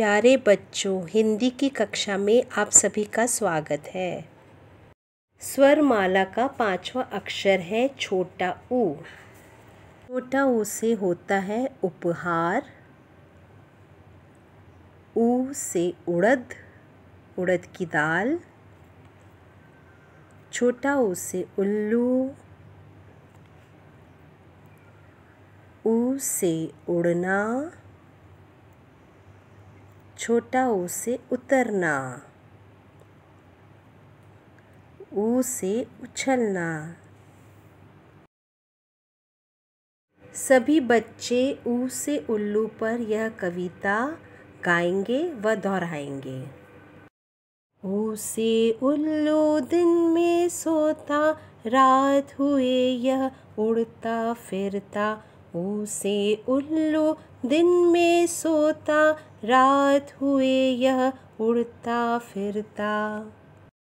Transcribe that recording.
प्यारे बच्चों हिंदी की कक्षा में आप सभी का स्वागत है स्वर माला का पांचवा अक्षर है छोटा ऊ छोटा उ से होता है उपहार ऊ से उड़द उड़द की दाल छोटा उ से उल्लू ऊ से उड़ना छोटा ऊ से उतरना ऊ से उछलना सभी बच्चे ऊ से उल्लू पर यह कविता गाएंगे व दोहराएंगे ऊ से उल्लू दिन में सोता रात हुए यह उड़ता फिरता उसे उल्लू दिन में सोता रात हुए यह उड़ता फिरता